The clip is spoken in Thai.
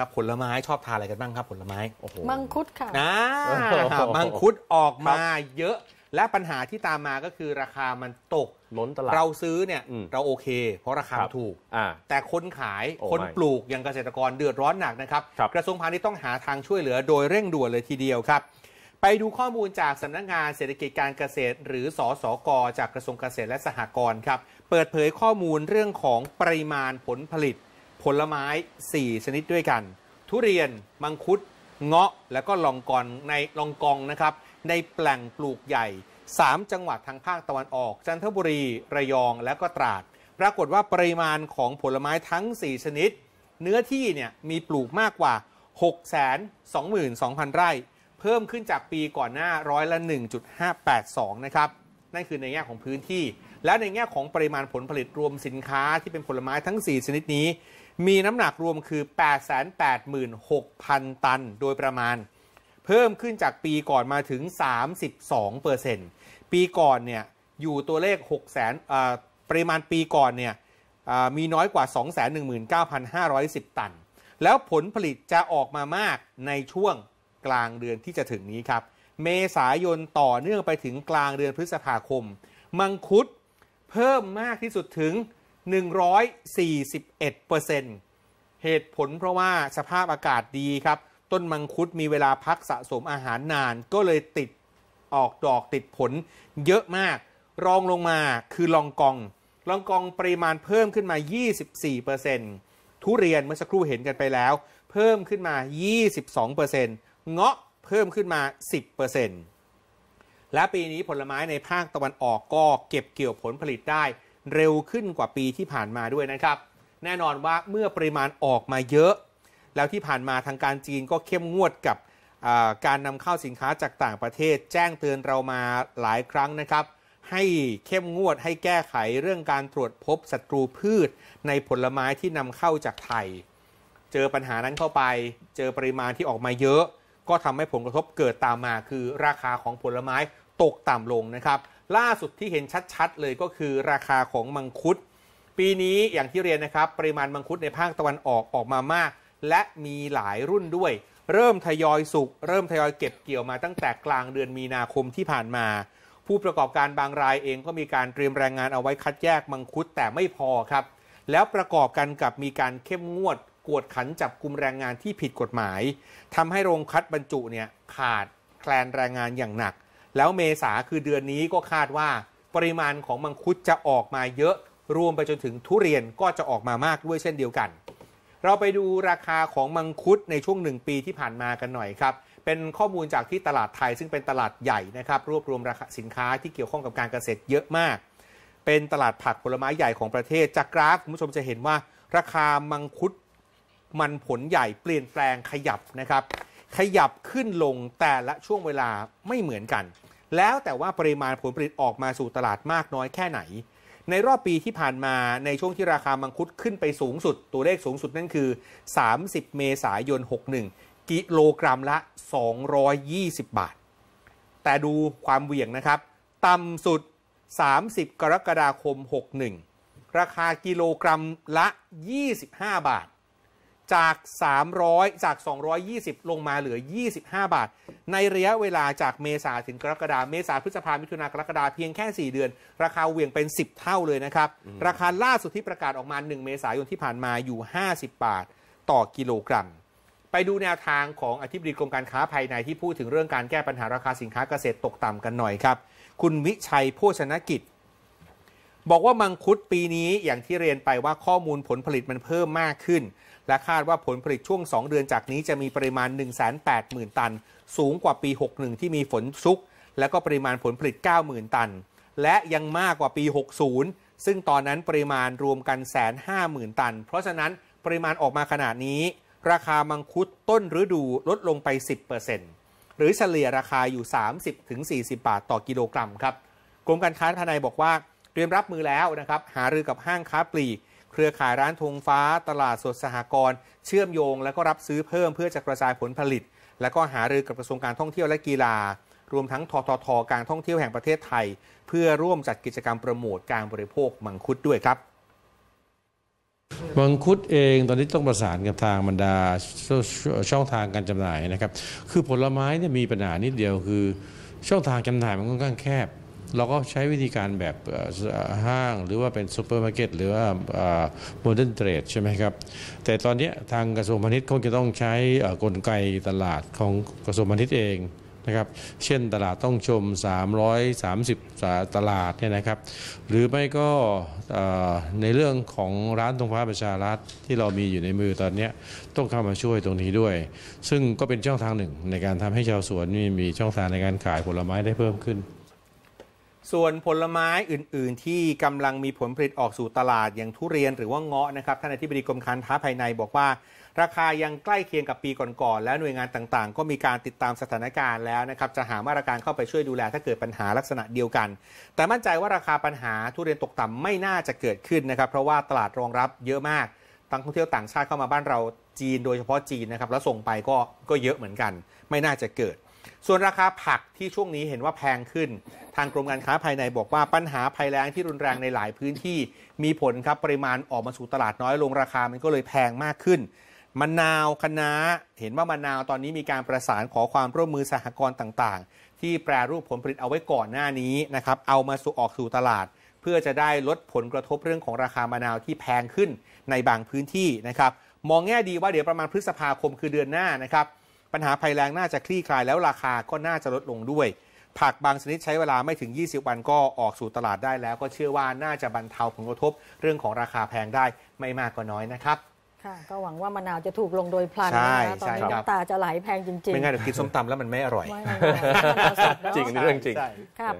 ครับผลไม้ชอบทานอะไรกันบ้างครับผลไม้โอ้โหมังคุดค่ะนะะครับมังคุดออกมาเยอะ และปัญหาที่ตามมาก็คือราคามันตกล้นตลาดเราซื้อเนี่ย เราโอเค เพราะราคาคถูก แต่คนขายคนปลูก อย่างเกษตรกรเดือดร้อนหนักนะครับรบกระทรวงพาณิชย์ต้องหาทางช่วยเหลือ โดยเร่งด่วนเลยทีเดียวครับ ไปดูข้อมูลจากสำนักงานเศรษฐกิจการเกษตร หรือสอสกจากกระทรวงเกษตรและสหกรณ์ครับ เปิดเผยข้อมูลเรื่องของปริมาณผลผลิตผลไม้ 4 ชนิดด้วยกัน ทุเรียนมังคุด เงาะแล้วก็ลองกอง ในลองกองนะครับในแปลงปลูกใหญ่ 3 จังหวัดทางภาคตะวันออกจันทบุรีระยองและก็ตราด ปรากฏว่าปริมาณของผลไม้ทั้ง 4 ชนิด เนื้อที่เนี่ยมีปลูกมากกว่า 622,000 ไร่ เพิ่มขึ้นจากปีก่อนหน้าร้อยละ 1.582 นะครับ นั่นคือในแง่ของพื้นที่และในแง่ของปริมาณผลผลิตรวมสินค้าที่เป็นผลไม้ทั้ง4ชนิดนี้มีน้ำหนักรวมคือ 886,000 ตันโดยประมาณ เพิ่มขึ้นจากปีก่อนมาถึง 32%ปีก่อนเนี่ยอยู่ตัวเลข 6แ0 0 0 0ปริมาณปีก่อนเนี่ยมีน้อยกว่า 219,510 ตัน แล้วผลผลิตจะออกมามากในช่วงกลางเดือนที่จะถึงนี้ครับ เมษายนต่อเนื่องไปถึงกลางเดือนพฤษภาคมมังคุดเพิ่มมากที่สุดถึง 141%เหตุผลเพราะว่าสภาพอากาศดีครับ ต้นมังคุดมีเวลาพักสะสมอาหารนานก็เลยติดออกดอกติดผลเยอะมาก รองลงมาคือลองกอง ลองกองปริมาณเพิ่มขึ้นมา 24%ทุเรียนเมื่อสักครู่เห็นกันไปแล้ว เพิ่มขึ้นมา 22%เงาะเพิ่มขึ้นมา 10%และปีนี้ผลไม้ในภาคตะวันออกก็เก็บเกี่ยวผลผลิตได้ เร็วขึ้นกว่าปีที่ผ่านมาด้วยนะครับ แน่นอนว่าเมื่อปริมาณออกมาเยอะ แล้วที่ผ่านมาทางการจีนก็เข้มงวดกับการนำเข้าสินค้าจากต่างประเทศ แจ้งเตือนเรามาหลายครั้งนะครับ ให้เข้มงวดให้แก้ไขเรื่องการตรวจพบศัตรูพืชในผลไม้ที่นำเข้าจากไทย เจอปัญหานั้นเข้าไปเจอปริมาณที่ออกมาเยอะ ก็ทำให้ผลกระทบเกิดตามมาคือราคาของผลไม้ตกต่ำลงนะครับ ล่าสุดที่เห็นชัดๆ เลยก็คือราคาของ มังคุด ปีนี้อย่างที่เรียนนะครับปริมาณมังคุดในภาคตะวันออกออกมามาก และมีหลายรุ่นด้วย เริ่มทยอยสุกเริ่มทยอยเก็บเกี่ยวมาตั้งแต่กลางเดือนมีนาคมที่ผ่านมา ผู้ประกอบการบางรายเองก็มีการเตรียมแรงงานเอาไว้คัดแยก มังคุดแต่ไม่พอครับ แล้วประกอบกันกับมีการเข้มงวด กวดขันจับกลุ่มแรงงานที่ผิดกฎหมาย ทำให้โรงคัดบรรจุเนี่ยขาดแคลนแรงงานอย่างหนักแล้วเมษาคือเดือนนี้ก็คาดว่า ปริมาณของมังคุดจะออกมาเยอะ รวมไปจนถึงทุเรียนก็จะออกมามากด้วยเช่นเดียวกัน เราไปดูราคาของมังคุดในช่วงหนึ่งปีที่ผ่านมากันหน่อยครับ เป็นข้อมูลจากที่ตลาดไทยซึ่งเป็นตลาดใหญ่นะครับ รวบรวมราคาสินค้าที่เกี่ยวข้องกับการเกษตรเยอะมาก เป็นตลาดผักผลไม้ใหญ่ของประเทศจากกราฟคุณผู้ชมจะเห็นว่า ราคามังคุดมันผลใหญ่เปลี่ยนแปลงขยับนะครับ ขยับขึ้นลงแต่ละช่วงเวลาไม่เหมือนกันแล้วแต่ว่าปริมาณผลผลิตออกมาสู่ตลาดมากน้อยแค่ไหน ในรอบปีที่ผ่านมาในช่วงที่ราคามังคุดขึ้นไปสูงสุด ตัวเลขสูงสุดนั่นคือ 30 เมษายน 61 กิโลกรัมละ 220 บาท แต่ดูความเหวี่ยงนะครับ ต่ำสุด 30 กรกฎาคม 61 ราคากิโลกรัมละ 25 บาทจาก 300 จาก 220 ลงมาเหลือ 25 บาท ในระยะเวลาจากเมษาถึงกรกฎาเมษาพฤษภามิถุนากรกฎาเพียงแค่ 4 เดือน ราคาเวียงเป็น 10 เท่าเลยนะครับ ราคาล่าสุดที่ประกาศออกมา 1 เมษายนที่ผ่านมาอยู่ 50 บาท ต่อกิโลกรัม ไปดูแนวทางของอธิบดีกรมการค้าภายในที่พูดถึงเรื่องการแก้ปัญหาราคาสินค้าเกษตรตกต่ำกันหน่อยครับ คุณวิชัยโภชนกิจบอกว่ามังคุดปีนี้อย่างที่เรียนไปว่าข้อมูลผลผลิตมันเพิ่มมากขึ้น และคาดว่าผลผลิตช่วง 2 เดือนจากนี้จะมีปริมาณ 180,000 ตัน สูงกว่าปี 61 ที่มีฝนซุกและก็ปริมาณผลผลิต90,000 ตัน และยังมากกว่าปี 60ซึ่งตอนนั้นปริมาณรวมกันแสนห้าหมื่นตัน เพราะฉะนั้นปริมาณออกมาขนาดนี้ ราคามังคุดต้นฤดูลดลงไป10%หรือเฉลี่ยราคาอยู่ 30-40บาทต่อกิโลกรัมครับกรมการค้าภายในบอกว่าเตรียมรับมือแล้วนะครับ หารือกับห้างค้าปลีกเครือข่ายร้านธงฟ้า ตลาดสดสหกรณ์เชื่อมโยง แล้วก็รับซื้อเพิ่มเพื่อจะกระจายผลผลิต แล้วก็หารือกับกระทรวงการท่องเที่ยวและกีฬา รวมทั้งทททการท่องเที่ยวแห่งประเทศไทย เพื่อร่วมจัดกิจกรรมโปรโมทการบริโภคมังคุดด้วยครับมังคุดเองตอนนี้ต้องประสานกับทางบรรดาช่องทาง การจำหน่ายนะครับคือผลไม้เนี่ยมีปัญหานิดเดียวคือ ช่องทางจำหน่ายมันค่อนข้างแคบเราก็ใช้วิธีการแบบห้าง หรือว่าเป็นซูเปอร์มาร์เก็ตหรือว่าโมเดิร์นเทรดใช่ไหมครับ แต่ตอนนี้ทางกระทรวงพาณิชย์คงจะต้องใช้กลไกตลาดของกระทรวงพาณิชย์เองนะครับเช่นตลาดต้องชม 330 ตลาดเนี่ยนะครับ หรือไม่ก็ในเรื่องของร้านตรงพระประชารัฐที่เรามีอยู่ในมือตอนนี้ต้องเข้ามาช่วยตรงนี้ด้วย ซึ่งก็เป็นช่องทางหนึ่งในการทำให้ชาวสวนมีช่องทางในการขายผลไม้ได้เพิ่มขึ้นส่วนผลไม้อื่นๆ ที่กำลังมีผลผลิตออกสู่ตลาดอย่างทุเรียนหรือว่าเงาะนะครับท่านอธิบดีกรมการค้าภายในบอกว่า ราคายังใกล้เคียงกับปีก่อนๆ และหน่วยงานต่างๆ ก็มีการติดตามสถานการณ์แล้วนะครับจะหามาตรการเข้าไปช่วยดูแลถ้าเกิดปัญหาลักษณะเดียวกัน แต่มั่นใจว่าราคาปัญหาทุเรียนตกต่ำไม่น่าจะเกิดขึ้นนะครับ เพราะว่าตลาดรองรับเยอะมากตั้งท่องเที่ยวต่างชาติเข้ามาบ้านเราจีนโดยเฉพาะจีนนะครับแล้วส่งไปก็ก็เยอะเหมือนกัน ไม่น่าจะเกิดส่วนราคาผักที่ช่วงนี้เห็นว่าแพงขึ้น ทางกรมการค้าภายในบอกว่าปัญหาภัยแล้งที่รุนแรงในหลายพื้นที่ มีผลครับปริมาณออกมาสู่ตลาด น้อยลงราคามันก็เลยแพงมากขึ้นมะนาวคะน้าเห็นว่ามะนาวตอนนี้มีการประสานขอความร่วมมือสหกรณ์ต่าง ๆ ที่แปรรูปผลผลิตเอาไว้ก่อนหน้านี้นะครับ เอามาสู่ออกสู่ตลาด เพื่อจะได้ลดผลกระทบเรื่องของราคามะนาวที่แพงขึ้นในบางพื้นที่นะครับ มองแง่ดีว่าเดี๋ยวประมาณพฤษภาคมคือเดือนหน้านะครับปัญหาภัยแรงน่าจะคลี่คลายแล้วราคาก็น่าจะลดลงด้วย ผักบางชนิดใช้เวลาไม่ถึง 20 วันก็ออกสู่ตลาดได้แล้วก็เชื่อว่าน่าจะบรรเทาผลกระทบเรื่องของราคาแพงได้ไม่มากก็น้อยนะครับ ค่ะก็หวังว่ามะนาวจะถูกลงโดยพลันนะคะตอนนี้น้ำตาจะไหลแพงจริง ๆ ไม่ง่ายเดี๋ยวกินส้มตำแล้วมันไม่อร่อย จริงเรื่องจริงค่ะ